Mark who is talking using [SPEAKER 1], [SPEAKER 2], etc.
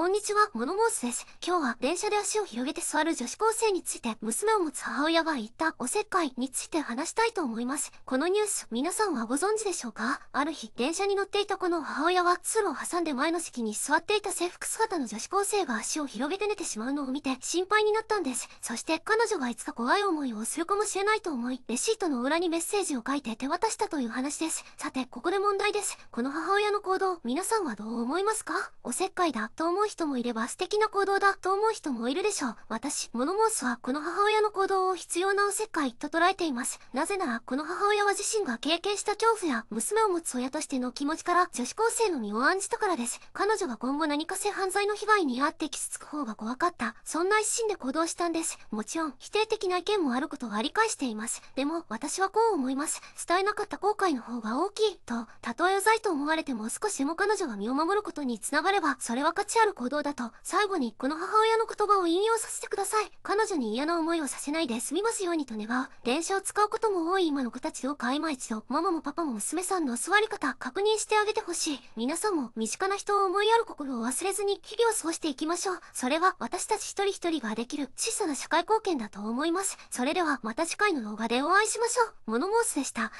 [SPEAKER 1] こんにちは、モノモースです。今日は電車で足を広げて座る女子高生について、娘を持つ母親が言ったおせっかいについて話したいと思います。このニュース、皆さんはご存知でしょうかある日、電車に乗っていたこの母親は、通路を挟んで前の席に座っていた制服姿の女子高生が足を広げて寝てしまうのを見て、心配になったんです。そして、彼女がいつか怖い思いをするかもしれないと思い、レシートの裏にメッセージを書いて手渡したという話です。さて、ここで問題です。この母親の行動、皆さんはどう思いますかおせっかいだ、と思人もいれば素敵な行動だと思う人もいるでしょう。私、モノモースはこの母親の行動を必要なおせっかいと捉えています。なぜなら、この母親は自身が経験した恐怖や娘を持つ親としての気持ちから女子高生の身を案じたからです。彼女が今後何かせ犯罪の被害に遭って傷つく方が怖かった。そんな一心で行動したんです。もちろん、否定的な意見もあることは理解しています。でも、私はこう思います。伝えなかった後悔の方が大きいと、たとえうざいと思われても少しも彼女が身を守ることにつながれば、それは価値ある行動だと、最後にこの母親の言葉を引用させてください。彼女に嫌な思いをさせないで済みますようにと願う。電車を使うことも多い今の子たちをか今一度、ママもパパも娘さんの座り方、確認してあげてほしい。皆さんも、身近な人を思いやる心を忘れずに、日々を過ごしていきましょう。それは、私たち一人一人ができる、小さな社会貢献だと思います。それでは、また次回の動画でお会いしましょう。モノモースでした。